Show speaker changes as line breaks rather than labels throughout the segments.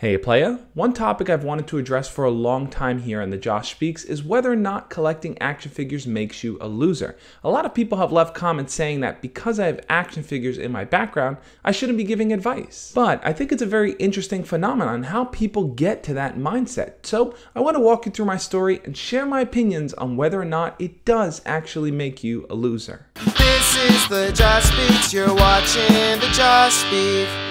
Hey playa, one topic I've wanted to address for a long time here on the Josh Speaks is whether or not collecting action figures makes you a loser. A lot of people have left comments saying that because I have action figures in my background, I shouldn't be giving advice. But I think it's a very interesting phenomenon how people get to that mindset. So I want to walk you through my story and share my opinions on whether or not it does actually make you a loser. This is the Josh Speaks, you're watching the Josh Speaks.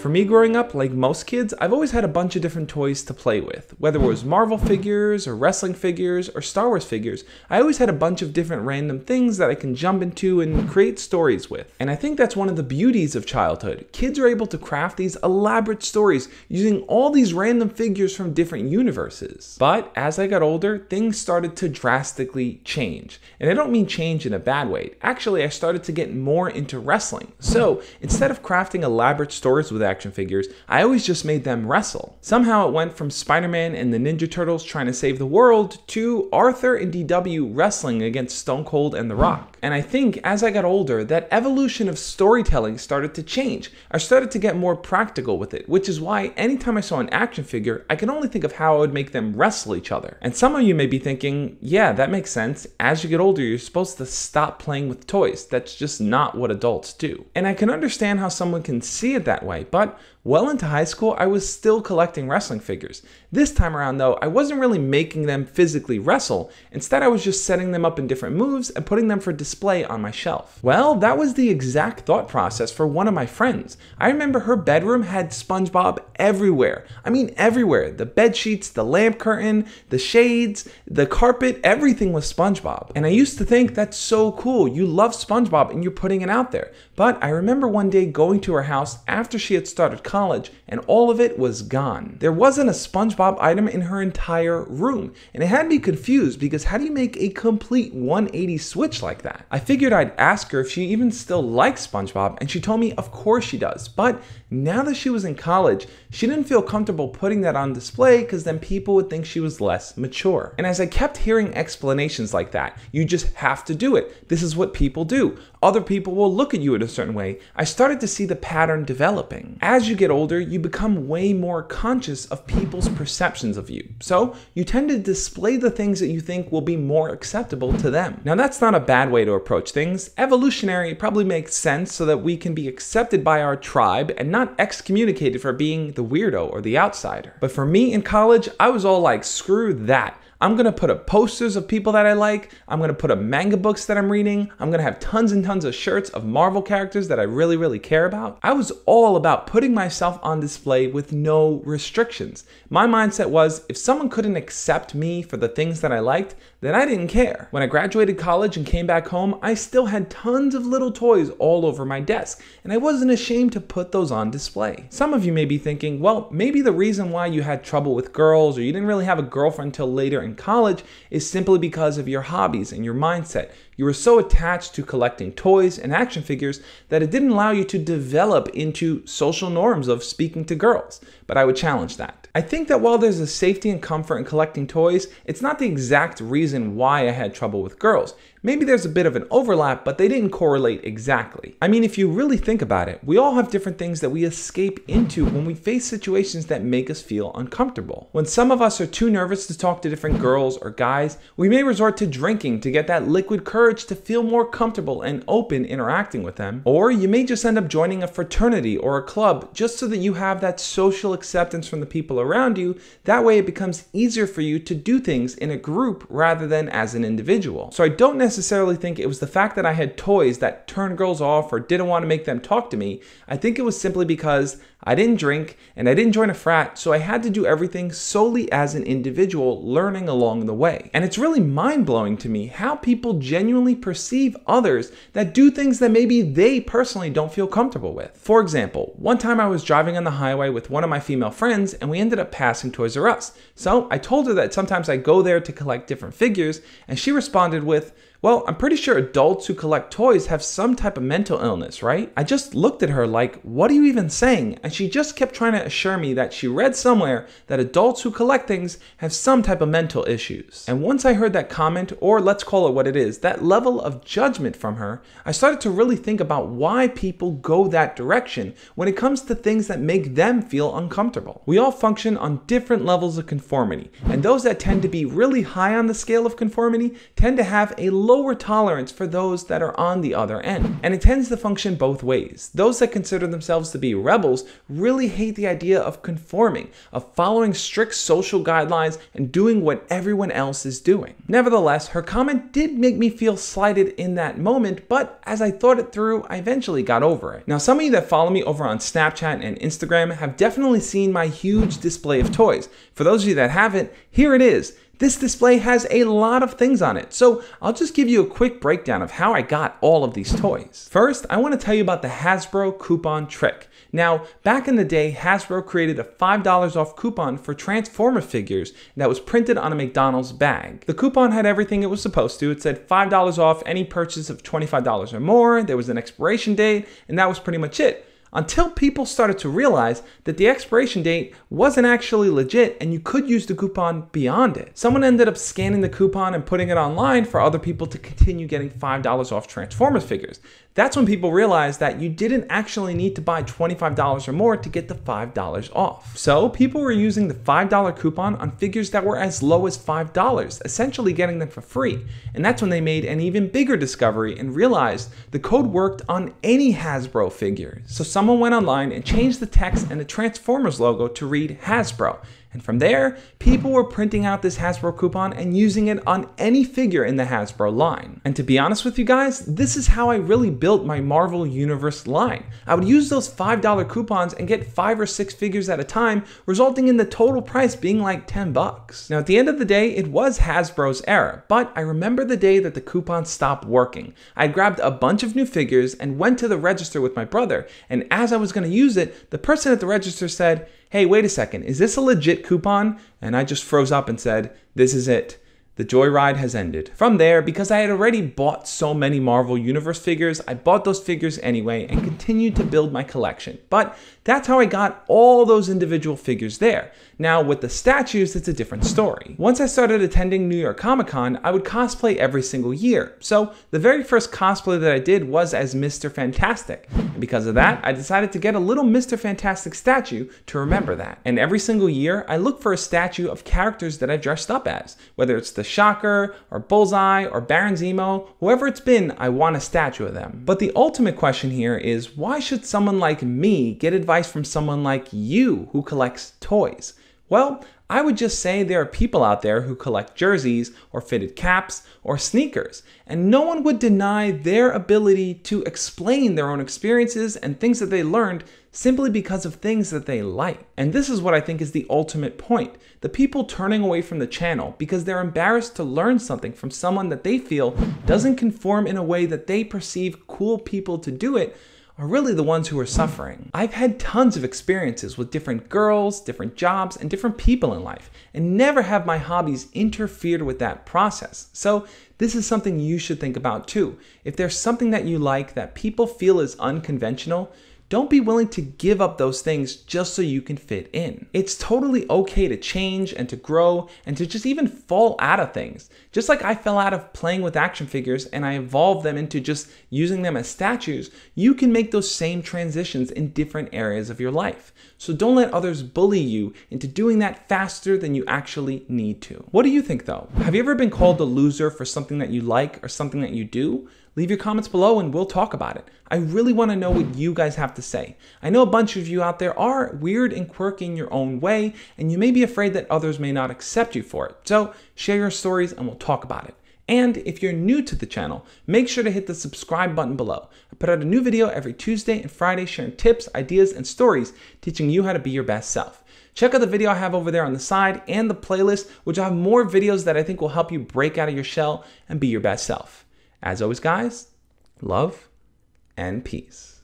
For me growing up, like most kids, I've always had a bunch of different toys to play with. Whether it was Marvel figures or wrestling figures or Star Wars figures, I always had a bunch of different random things that I can jump into and create stories with. And I think that's one of the beauties of childhood. Kids are able to craft these elaborate stories using all these random figures from different universes. But as I got older, things started to drastically change. And I don't mean change in a bad way. Actually, I started to get more into wrestling. So instead of crafting elaborate stories with action figures, I always just made them wrestle. Somehow it went from Spider Man and the Ninja Turtles trying to save the world to Arthur and DW wrestling against Stone Cold and The Rock. And I think as I got older, that evolution of storytelling started to change. I started to get more practical with it, which is why anytime I saw an action figure, I could only think of how I would make them wrestle each other. And some of you may be thinking, yeah, that makes sense. As you get older, you're supposed to stop playing with toys. That's just not what adults do. And I can understand how someone can see it that way, but but well into high school, I was still collecting wrestling figures. This time around, though, I wasn't really making them physically wrestle. Instead, I was just setting them up in different moves and putting them for display on my shelf. Well, that was the exact thought process for one of my friends. I remember her bedroom had SpongeBob everywhere. I mean, everywhere. The bed sheets, the lamp curtain, the shades, the carpet, everything was SpongeBob. And I used to think that's so cool. You love SpongeBob and you're putting it out there. But I remember one day going to her house after she had started college and all of it was gone. There wasn't a SpongeBob item in her entire room, and it had me confused because how do you make a complete 180 switch like that? I figured I'd ask her if she even still likes SpongeBob, and she told me of course she does, but now that she was in college, she didn't feel comfortable putting that on display because then people would think she was less mature. And as I kept hearing explanations like that, you just have to do it. This is what people do. Other people will look at you in a certain way. I started to see the pattern developing. As you get older, you you become way more conscious of people's perceptions of you. So you tend to display the things that you think will be more acceptable to them. Now that's not a bad way to approach things. Evolutionary probably makes sense so that we can be accepted by our tribe and not excommunicated for being the weirdo or the outsider. But for me in college, I was all like, screw that. I'm gonna put up posters of people that I like. I'm gonna put up manga books that I'm reading. I'm gonna have tons and tons of shirts of Marvel characters that I really, really care about. I was all about putting myself on display with no restrictions. My mindset was if someone couldn't accept me for the things that I liked, then I didn't care. When I graduated college and came back home, I still had tons of little toys all over my desk, and I wasn't ashamed to put those on display. Some of you may be thinking, well, maybe the reason why you had trouble with girls or you didn't really have a girlfriend till later in college is simply because of your hobbies and your mindset. You were so attached to collecting toys and action figures that it didn't allow you to develop into social norms of speaking to girls, but I would challenge that. I think that while there's a safety and comfort in collecting toys, it's not the exact reason why I had trouble with girls. Maybe there's a bit of an overlap, but they didn't correlate exactly. I mean, if you really think about it, we all have different things that we escape into when we face situations that make us feel uncomfortable. When some of us are too nervous to talk to different girls or guys, we may resort to drinking to get that liquid courage encouraged to feel more comfortable and open interacting with them. Or you may just end up joining a fraternity or a club just so that you have that social acceptance from the people around you. That way it becomes easier for you to do things in a group rather than as an individual. So I don't necessarily think it was the fact that I had toys that turned girls off or didn't want to make them talk to me. I think it was simply because I didn't drink and I didn't join a frat, so I had to do everything solely as an individual learning along the way. And it's really mind blowing to me how people genuinely genuinely perceive others that do things that maybe they personally don't feel comfortable with. For example, one time I was driving on the highway with one of my female friends and we ended up passing Toys R Us. So I told her that sometimes I go there to collect different figures, and she responded with, well, I'm pretty sure adults who collect toys have some type of mental illness, right? I just looked at her like, what are you even saying? And she just kept trying to assure me that she read somewhere that adults who collect things have some type of mental issues. And once I heard that comment, or let's call it what it is, that level of judgment from her, I started to really think about why people go that direction when it comes to things that make them feel uncomfortable. We all function on different levels of conformity, and those that tend to be really high on the scale of conformity tend to have a lower tolerance for those that are on the other end. And it tends to function both ways. Those that consider themselves to be rebels really hate the idea of conforming, of following strict social guidelines and doing what everyone else is doing. Nevertheless, her comment did make me feel slighted in that moment, but as I thought it through, I eventually got over it. Now, some of you that follow me over on Snapchat and Instagram have definitely seen my huge display of toys. For those of you that haven't, here it is. This display has a lot of things on it, so I'll just give you a quick breakdown of how I got all of these toys. First, I want to tell you about the Hasbro coupon trick. Now, back in the day, Hasbro created a $5 off coupon for Transformer figures that was printed on a McDonald's bag. The coupon had everything it was supposed to. It said $5 off any purchase of $25 or more, there was an expiration date, and that was pretty much it until people started to realize that the expiration date wasn't actually legit and you could use the coupon beyond it. Someone ended up scanning the coupon and putting it online for other people to continue getting $5 off Transformers figures. That's when people realize that you didn't actually need to buy $25 or more to get the $5 off. So people were using the $5 coupon on figures that were as low as $5, essentially getting them for free. And that's when they made an even bigger discovery and realized the code worked on any Hasbro figure. So someone went online and changed the text and the Transformers logo to read Hasbro. And from there, people were printing out this Hasbro coupon and using it on any figure in the Hasbro line. And to be honest with you guys, this is how I really built my Marvel Universe line. I would use those $5 coupons and get five or six figures at a time, resulting in the total price being like 10 bucks. Now at the end of the day, it was Hasbro's era, but I remember the day that the coupon stopped working. I grabbed a bunch of new figures and went to the register with my brother, and as I was gonna use it, the person at the register said, hey, wait a second, is this a legit coupon? And I just froze up and said, this is it. The joyride has ended. From there, because I had already bought so many Marvel Universe figures, I bought those figures anyway and continued to build my collection. But that's how I got all those individual figures there. Now, with the statues, it's a different story. Once I started attending New York Comic Con, I would cosplay every single year. So the very first cosplay that I did was as Mr. Fantastic. And because of that, I decided to get a little Mr. Fantastic statue to remember that. And every single year, I look for a statue of characters that I've dressed up as, whether it's the Shocker or Bullseye or Baron Zemo, whoever it's been, I want a statue of them. But the ultimate question here is why should someone like me get advice from someone like you who collects toys? Well, I would just say there are people out there who collect jerseys or fitted caps or sneakers, and no one would deny their ability to explain their own experiences and things that they learned simply because of things that they like. And this is what I think is the ultimate point. The people turning away from the channel because they're embarrassed to learn something from someone that they feel doesn't conform in a way that they perceive cool people to do it are really the ones who are suffering. I've had tons of experiences with different girls, different jobs, and different people in life, and never have my hobbies interfered with that process. So this is something you should think about too. If there's something that you like that people feel is unconventional, don't be willing to give up those things just so you can fit in. It's totally okay to change and to grow and to just even fall out of things. Just like I fell out of playing with action figures and I evolved them into just using them as statues, you can make those same transitions in different areas of your life. So don't let others bully you into doing that faster than you actually need to. What do you think though? Have you ever been called a loser for something that you like or something that you do? Leave your comments below and we'll talk about it. I really want to know what you guys have to say. I know a bunch of you out there are weird and quirky in your own way, and you may be afraid that others may not accept you for it. So share your stories and we'll talk about it. And if you're new to the channel, make sure to hit the subscribe button below. I put out a new video every Tuesday and Friday sharing tips, ideas, and stories teaching you how to be your best self. Check out the video I have over there on the side and the playlist, which I have more videos that I think will help you break out of your shell and be your best self. As always, guys, love and peace.